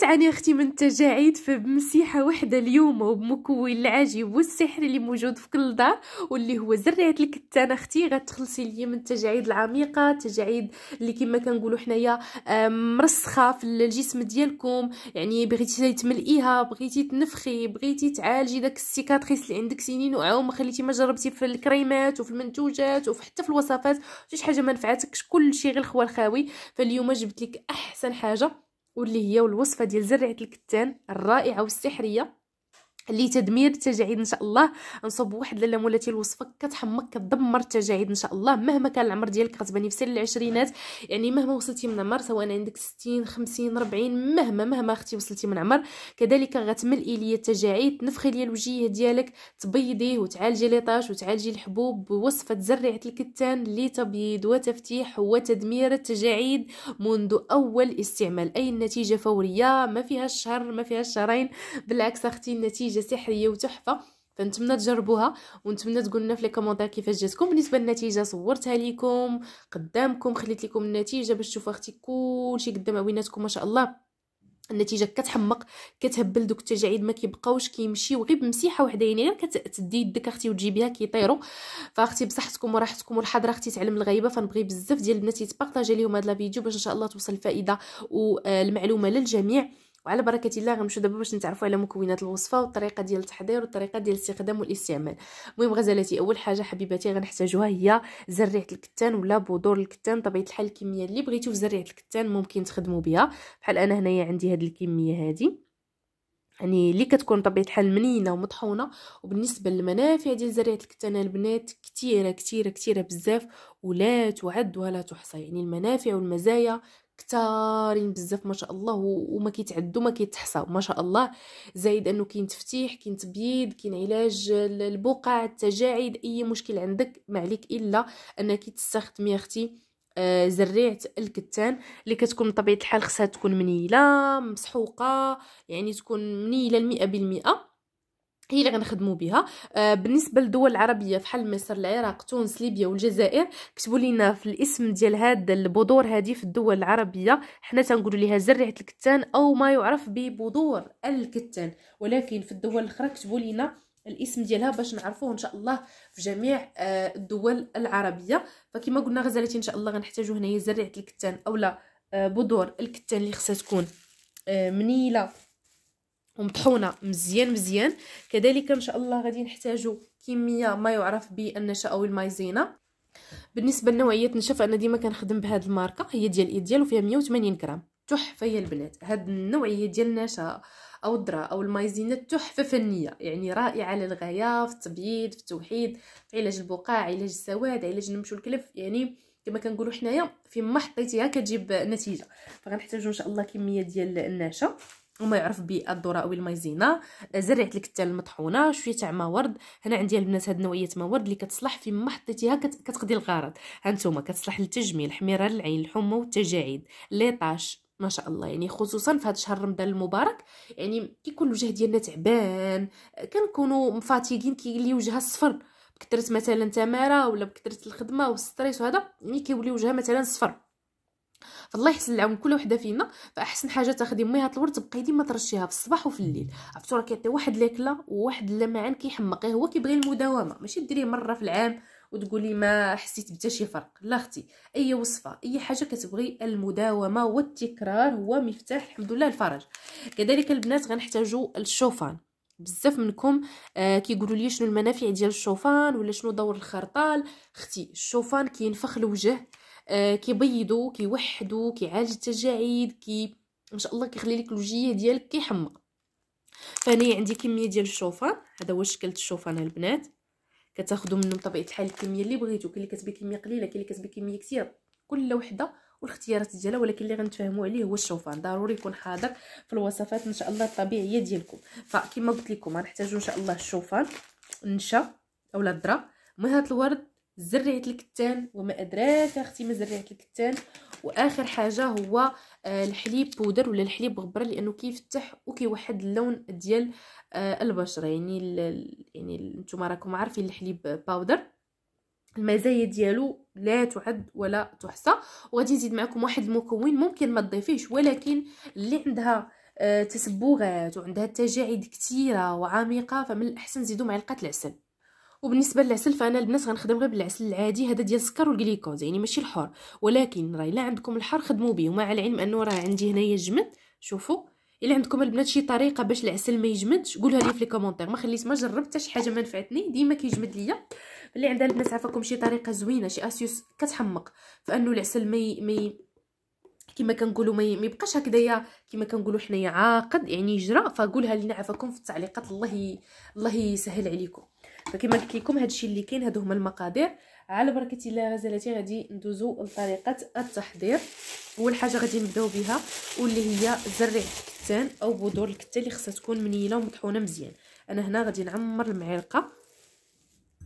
تعاني اختي من التجاعيد فبمسيحه وحده اليوم وبمكون العجيب والسحر اللي موجود في كل دار واللي هو زريعه الكتانه اختي غتخلصي ليا من التجاعيد العميقه التجاعيد اللي كما كنقولوا حنايا مرسخه في الجسم ديالكم يعني بغيتي تملئيها بغيتي تنفخي بغيتي تعالجي داك السيكاتريس اللي عندك سنين وعوام خليتي ما جربتي في الكريمات وفي المنتوجات وفي حتى في الوصفات شي حاجه ما نفعتكش كلشي غير الخوال خاوي فاليوم جبت لك احسن حاجه واللي هي الوصفه ديال زرعه الكتان الرائعه والسحريه لتدمير التجاعيد ان شاء الله نصب واحد لاله مولاتي الوصفه كتحمق كتدمر التجاعيد ان شاء الله مهما كان العمر ديالك غتباني في سن العشرينات يعني مهما وصلتي من عمر سواء عندك 60 50 40 مهما مهما اختي وصلتي من عمر كذلك غتملئي ليا التجاعيد تنفخي ليا الوجيه ديالك تبيضيه وتعالجي لي طاش وتعالجي الحبوب بوصفه زريعه الكتان لتبييض وتفتيح وتدمير التجاعيد منذ اول استعمال اي النتيجه فوريه ما فيها الشهر ما فيها الشهرين بالعكس اختي النتيجه نتيجه سحريه وتحفه فنتمنى تجربوها ونتمنى تقول لنا في لي كومونتير كيفاش جاتكم بالنسبه للنتيجه صورتها لكم قدامكم خليت لكم النتيجه باش تشوفوا اختي كلشي قدام عيناتكم ما شاء الله النتيجه كتحمق كتهبل دوك التجاعيد ما كيبقاوش كيمشيو غير بمسيحه وحده يعني غير كتدي يدك اختي وتجيبيها كيطيروا فاختي بصحتكم وراحتكم والحضره اختي تعلم الغيبه فنبغي بزاف ديال البنات يتبارطاجي ليهم هذا الفيديو باش ان شاء الله توصل الفائده والمعلومه للجميع وعلى بركه الله غنمشيو دابا باش نتعرفوا على مكونات الوصفه والطريقه ديال التحضير والطريقه ديال الاستخدام والاستعمال المهم غزالاتي اول حاجه حبيباتي غنحتاجوها هي زريعه الكتان ولا بذور الكتان طبيعه الحال الكميه اللي بغيتو في زريعه الكتان ممكن تخدموا بها بحال انا هنايا عندي هذه الكميه هذه يعني اللي كتكون طبيعه الحال منينه ومطحونه وبالنسبه للمنافع ديال زريعه الكتان البنات كثيره كثيره كثيره بزاف ولا تعد ولا تحصى يعني المنافع والمزايا كثارين بزاف ما شاء الله وما كيتعدوا ما كيتحصاو ما شاء الله زائد انه كاين تفتيح كاين تبييض كاين علاج البقع التجاعيد اي مشكل عندك ما عليك الا انك تستخدمي اختي آه، زريعه الكتان اللي كتكون بطبيعه الحال خصها تكون منيله مسحوقه يعني تكون منيله المئة بالمئة هي اللي غنخدموا بها آه بالنسبه للدول العربيه فحال مصر العراق تونس ليبيا والجزائر كتبوا لينا في الاسم ديال هاد البذور هذه في الدول العربيه حنا تنقولوا ليها زريعه الكتان او ما يعرف ببذور الكتان ولكن في الدول الاخرى كتبوا لينا الاسم ديالها باش نعرفوه ان شاء الله في جميع آه الدول العربيه فكما قلنا غزالتي ان شاء الله غنحتاجو هنايا زريعه الكتان اولا آه بذور الكتان اللي خصها تكون آه، منيله ومطحونه مزيان مزيان كذلك ان شاء الله غادي نحتاجوا كميه ما يعرف بالنشا او المايزينا بالنسبه لنوعيه النشا فانا ديما كنخدم بهاد الماركه هي ديال ايديال وفيها 180 غرام تحفه يا البنات هاد النوعيه ديال النشا او الذره او المايزينا تحفه فنيه يعني رائعه للغايه في التبييض في التوحيد في علاج البقاع علاج السواد علاج النمش الكلف يعني كما كنقولوا حنايا فيما حطيتيها كتجيب نتيجه فغنحتاجو ان شاء الله كميه ديال النشا وما يعرف بالذره او المايزينا زرعت لك التال المطحونه شويه تاع ما ورد هنا عندي البنات هاد نوعيه ما ورد اللي كتصلح فيما حطيتيها كت... كتقضي الغرض هانتوما كتصلح للتجميل حميره للعين الحمى والتجاعيد ليطاش ما شاء الله يعني خصوصا في هذا الشهر رمضان المبارك يعني كيكون الوجه ديالنا تعبان كنكونوا مفاتيقين كيولي وجهها صفر بكثره مثلا تماره ولا بكثره الخدمه والستريس وهذا ملي يعني كيولي وجهها مثلا صفر فالله يحسن العون كل وحده فينا فاحسن حاجه تاخدي ميه هاد الورد تبقاي ديما ترشيها في الصباح وفي الليل عرفتو راه كيعطي واحد الاكله وواحد اللمعان كيحمق إيه هو كيبغي المداومه ماشي ديريه مره في العام وتقولي ما حسيت بتا شي فرق لا اختي اي وصفه اي حاجه كتبغي المداومه والتكرار هو مفتاح الحمد لله الفرج كذلك البنات غنحتاجوا الشوفان بزاف منكم آه كيقولوا لي شنو المنافع ديال الشوفان ولا شنو دور الخرطال اختي الشوفان كينفخ الوجه آه، كيبيضوا كيوحدوا كيعالج التجاعيد كي ما شاء الله كيخلي لك الوجيه ديالك كيحمق فهنايا عندي كميه ديال الشوفان هذا هو شكل الشوفان البنات كتاخذوا منه بطبيعه الحال الكميه اللي بغيتو كاين اللي كتبي كميه قليله كاين اللي كتبي كميه كثيره كل وحده والاختيارات ديالها ولكن اللي غنتفاهموا عليه هو الشوفان ضروري يكون حاضر في الوصفات ان شاء الله الطبيعيه ديالكم فكما قلت لكم غنحتاجوا ان شاء الله الشوفان النشا اولا الذره مهات الورد زريعه الكتان وما ادراك اختي ما زريعه الكتان واخر حاجه هو آه، الحليب بودر ولا الحليب غبره لانه كيفتح وكيوحد اللون ديال آه، البشره يعني يعني نتوما راكم عارفين الحليب باودر المزايا ديالو لا تعد ولا تحصى وغادي نزيد معكم واحد المكون ممكن ما تضيفيش ولكن اللي عندها آه، تسبغات وعندها تجاعيد كثيره وعميقه فمن الاحسن زيدوا معلقه العسل وبالنسبه للعسل فانا البنات غنخدم غير بالعسل العادي هذا ديال السكر والجليكوز يعني ماشي الحر ولكن راه الا عندكم الحر خدموا به ومع العلم انه راه عندي هنايا جمد شوفوا الا عندكم البنات شي طريقه باش العسل ما يجمدش قولها لي في لي كومونتير ما خليت ما جربت حتى شي حاجه ما نفعتني ديما كيجمد ليا اللي عندها البنات عفاكم شي طريقه زوينه شي اسيوس كتحمق فانه العسل ما ما كما كنقولوا ما يبقاش هكذايا كما كنقولوا حنايا عاقد يعني يجرى فقولها لنا عفاكم في التعليقات الله ي... الله يسهل عليكم فكما قلت لكم هادشي اللي كاين هادو هما المقادير على بركه الله غزالاتي غادي ندوزو لطريقه التحضير اول حاجه غادي نبداو بها واللي هي زرع الكتان او بذور الكتان اللي خصها تكون منيله ومطحونه مزيان انا هنا غادي نعمر المعلقه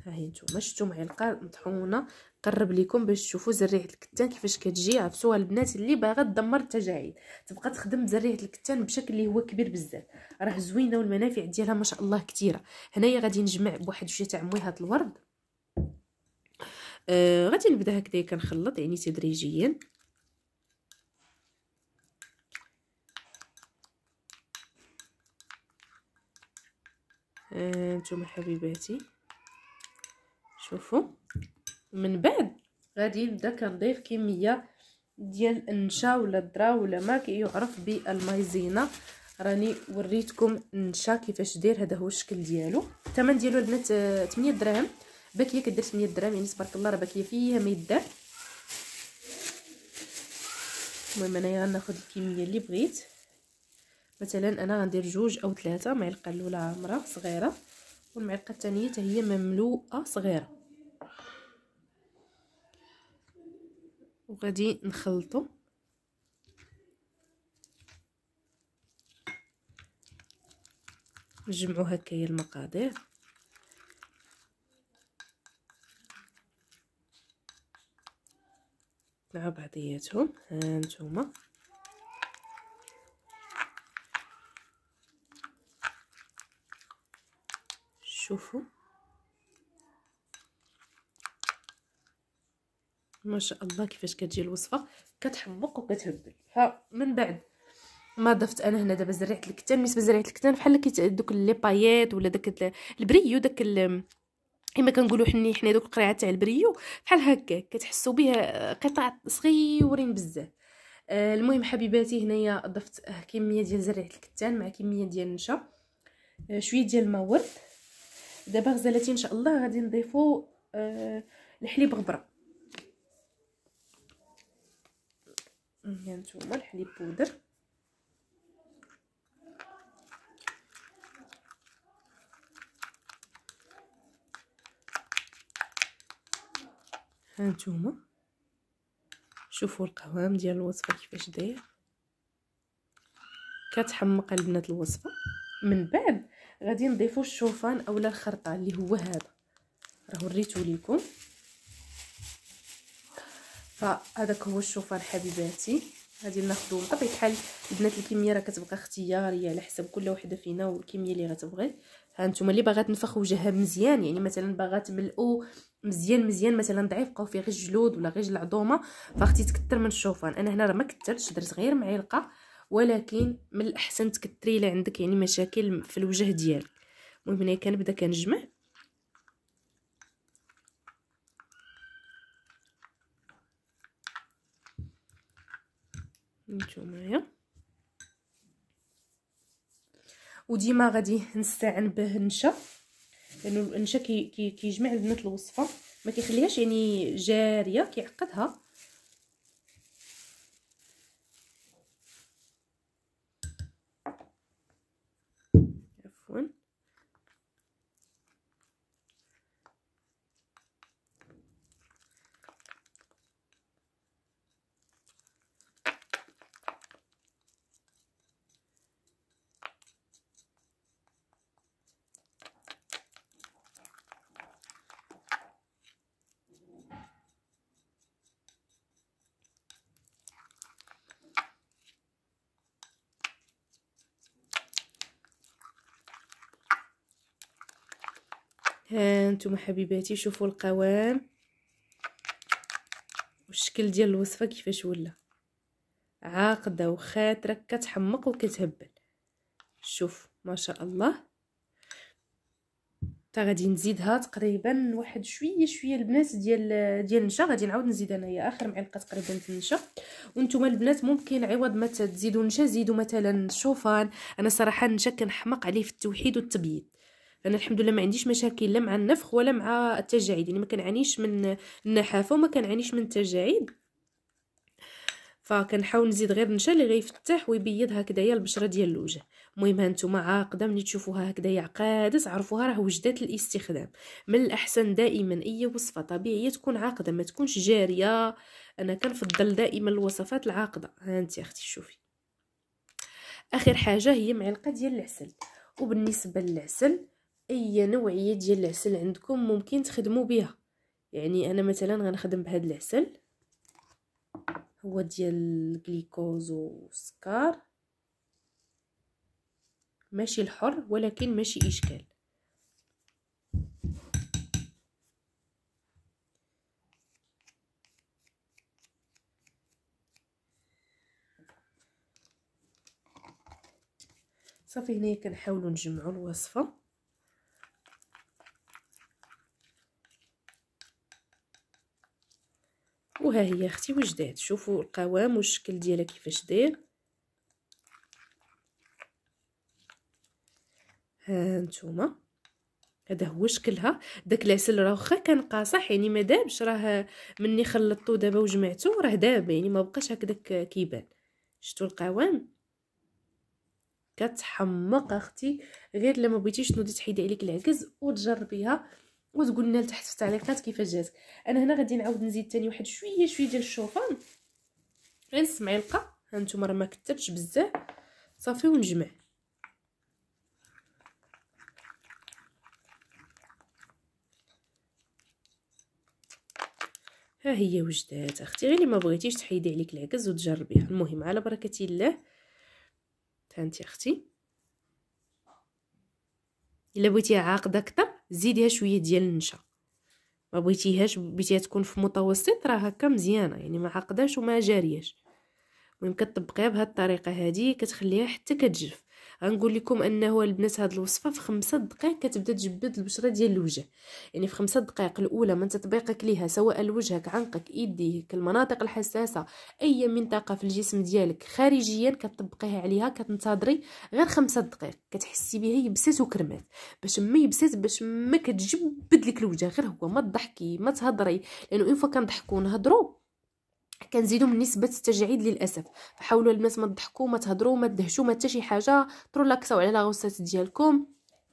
هاهي نتوما شفتوا معايا القار مطحونه قرب لكم باش تشوفوا زريعه الكتان كيفاش كتجي عرفتوها البنات اللي باغا تدمر التجاعيد تبقى تخدم زريعه الكتان بشكل اللي هو كبير بزاف راه زوينه والمنافع ديالها ما شاء الله كثيره هنايا غادي نجمع بواحد شويه تاع موي هذا الورد آه غادي نبدا هكذا كنخلط يعني تدريجيا انتم آه، حبيباتي شوفوا من بعد غادي نبدا كنضيف كميه ديال النشا ولا الذره ولا ما كيعرف بالمايزينا راني وريتكم النشا كيفاش داير هذا هو الشكل ديالو الثمن ديالو البنات 8 آه، دراهم باكيه كدير 8 دراهم يعني تبارك الله راه باكيه فيها ما يدار المهم انايا غناخذ الكميه اللي بغيت مثلا انا غندير جوج او ثلاثه معلقه الاولى عامره صغيره والمعلقه الثانيه حتى هي مملوءه صغيره وغادي نخلطو نجمعو هكايا المقادير مع بعضياتهم هانتوما شوفوا ما شاء الله كيفاش كتجي الوصفه كتحمق وكتهبل من بعد ما ضفت انا هنا دابا زريعه الكتان بالنسبه لزريعه الكتان بحال دوك لي بايات ولا داك البريو داك كما كنقولوا حني حنا دوك القريعه تاع البريو بحال هكاك كتحسوا بها قطع صغيورين بزاف آه المهم حبيباتي هنايا ضفت كميه ديال زريعه الكتان مع كميه ديال النشا آه شويه ديال الماء ورد دابا غزالتي ان شاء الله غادي نضيفو آه الحليب غبره ها نتوما الحليب بودر ها نتوما شوفوا القوام ديال الوصفه كيفاش داير كتحمق البنات الوصفه من بعد غادي نضيفوا الشوفان اولا الخرطه اللي هو هذا راه وريته لكم فهذاك هو الشوفان حبيباتي غادي ناخذو بطبيعه الحال البنات الكميه راه كتبقى اختياريه على حسب كل وحده فينا والكميه اللي غتبغي ها نتوما اللي باغا تنفخ وجهها مزيان يعني مثلا باغا تملؤو مزيان مزيان مثلا ضعيف بقاو فيه غير الجلود ولا غير العظومه فاختي تكثر من الشوفان انا هنا راه ما كثرتش درت غير معلقه ولكن من الاحسن تكثري الا عندك يعني مشاكل في الوجه ديالك المهم هنا كنبدا كنجمع نتومايا وديما غادي نستعن به النشا لانه النشا كيجمع كي البنات الوصفه ما كيخليهاش يعني جاريه كيعقدها هانتوما آه، حبيباتي شوفوا القوام والشكل ديال الوصفه كيفاش ولا عاقده وخاتره كتحمق وكتهبل شوف ما شاء الله تا غادي نزيدها تقريبا واحد شويه شويه البنات ديال ديال النشا غادي نعاود نزيد انايا اخر معلقه تقريبا في النشا وانتم البنات ممكن عوض ما تزيدوا نشا زيدوا مثلا الشوفان انا صراحه النشا كنحمق عليه في التوحيد والتبييض انا الحمد لله ما عنديش مشاكل لا مع النفخ ولا مع التجاعيد يعني ما كنعانيش من النحافه وما كنعانيش من التجاعيد فكنحاول نزيد غير نشا اللي غيفتح ويبيض هكذايا البشره ديال الوجه المهم هانتوما عاقده ملي تشوفوها هكذايا عقاده تعرفوها راه وجدات الاستخدام من الاحسن دائما اي وصفه طبيعيه تكون عاقده ما تكونش جاريه انا كنفضل دائما الوصفات العاقده هانتي اختي شوفي اخر حاجه هي معلقه ديال العسل وبالنسبه للعسل اي نوعيه ديال العسل عندكم ممكن تخدموا بها يعني انا مثلا غنخدم بهذا العسل هو ديال الجليكوز والسكر ماشي الحر ولكن ماشي اشكال صافي هنايا كنحاولوا نجمعوا الوصفه وها هي اختي وجدات شوفوا القوام والشكل ديالها كيفاش داير ها نتوما هذا هو شكلها داك العسل راه واخا كان قاصح يعني ما دابش راه مني خلطتو دابا وجمعتو راه داب يعني ما بقاش هكداك كيبان شفتوا القوام كتحمق اختي غير لما بغيتيش تنوضي تحيدي عليك العكز وتجربيها وتقول لنا لتحت في التعليقات كيفاش جاتك انا هنا غادي نعاود نزيد ثاني واحد شويه شويه ديال الشوفان غير نص معلقه ها نتوما راه ما كثرتش بزاف صافي ونجمع ها هي وجدات اختي غير اللي ما بغيتيش تحيدي عليك العكز وتجربيها المهم على بركه الله ها انت اختي الا بغيتي عاقده اكثر زيديها شويه ديال النشا ما بغيتيهاش بغيتيها تكون في متوسط راه هكا مزيانه يعني ما عقداش وما جارياش المهم كطبقيها بهاد الطريقه هذه كتخليها حتى كتجف غنقول لكم انه البنات هاد الوصفه في خمسة دقائق كتبدا تجبد البشره ديال الوجه يعني في خمسة دقائق الاولى من تطبيقك ليها سواء لوجهك عنقك يديك المناطق الحساسه اي منطقه في الجسم ديالك خارجيا كتطبقيها عليها كتنتظري غير خمسة دقائق كتحسي بها يبسات وكرمات باش ما يبسات باش ما كتجبد لك الوجه غير هو ما تضحكي ما تهضري لانه يعني فوا كنضحكوا ونهضروا كنزيدو من نسبه التجاعيد للاسف فحاولوا الناس ما تضحكوا ما تهضروا ما تدهشوا ما شي حاجه ترلاكسوا على لاغوسات ديالكم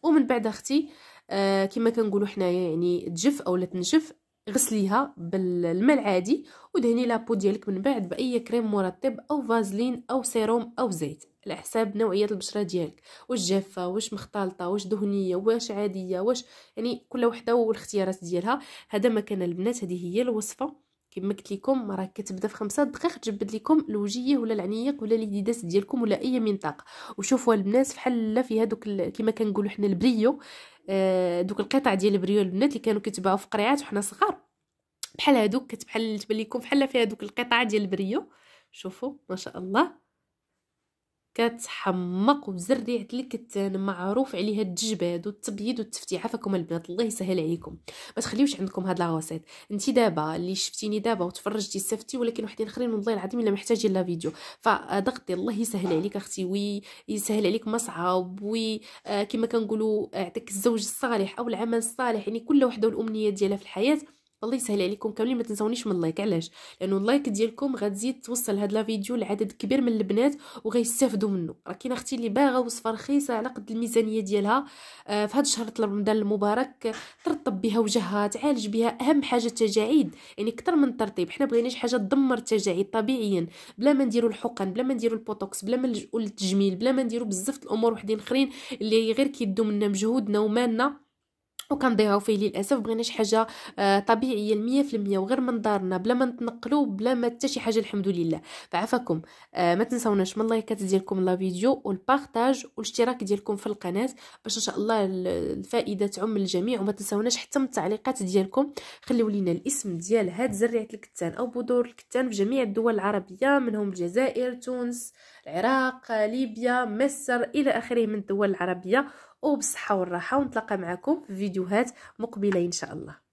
ومن بعد اختي آه كما كنقولو حنايا يعني تجف اولا تنشف غسليها بالماء العادي ودهني لابو ديالك من بعد باي كريم مرطب او فازلين او سيروم او زيت على حساب نوعيه البشره ديالك واش جافه واش مختلطه واش دهنيه واش عاديه واش يعني كل وحده والاختيارات ديالها هذا ما كان البنات هذه هي الوصفه كما قلت لكم راه كتبدا في خمسة دقائق تجبد لكم الوجيه ولا العنيق ولا اليديداس ديالكم ولا اي منطقه وشوفوا البنات لا في هذوك كما كنقولوا حنا البريو آه دوك القطع ديال البريو البنات اللي كانوا كيتباعوا في قريعات وحنا صغار بحال هذوك كتبان تبان لكم بحال فيها دوك القطع ديال البريو شوفوا ما شاء الله كتحمق وزريعة اللي كتان معروف عليها التجباد والتبييض والتفتيحه فكم البنات الله يسهل عليكم ما تخليوش عندكم هاد لاغوسيت انت دابا اللي شفتيني دابا وتفرجتي سفتي ولكن وحدين اخرين والله العظيم الا محتاجين لا فيديو فضغطي الله يسهل عليك اختي وي يسهل عليك مصعب وي آه، كما كنقولوا يعطيك الزوج الصالح او العمل الصالح يعني كل وحده والامنيه ديالها في الحياه الله يسهل عليكم كاملين ما تنسونيش من اللايك علاش لانه اللايك ديالكم غتزيد توصل هاد لا فيديو لعدد كبير من البنات وغيستافدوا منه راه كاينه اختي اللي باغا وصفه رخيصه على قد الميزانيه ديالها آه في هاد شهر رمضان المبارك ترطب بها وجهها تعالج بها اهم حاجه التجاعيد يعني اكثر من الترطيب حنا بغيناش حاجه تدمر التجاعيد طبيعيا بلا ما نديروا الحقن بلا ما نديروا البوتوكس بلا ما نلجؤوا للتجميل بلا ما نديروا بزاف الامور وحدين اخرين اللي غير كيدوا منا مجهودنا ومالنا وكنضيعوا فيه للاسف بغينا شي حاجه آه، طبيعيه 100% وغير من دارنا بلا ما نتنقلوا بلا ما حتى شي حاجه الحمد لله فعفاكم آه، ما تنساوناش من اللايكات ديالكم لا فيديو والبارطاج والاشتراك ديالكم في القناه باش ان شاء الله الفائده تعم الجميع وما تنساوناش حتى من التعليقات ديالكم خليو لينا الاسم ديال هاد زريعه الكتان او بذور الكتان في جميع الدول العربيه منهم الجزائر تونس العراق ليبيا مصر الى اخره من الدول العربيه وبالصحه والراحه ونتلاقى معكم في فيديوهات مقبله ان شاء الله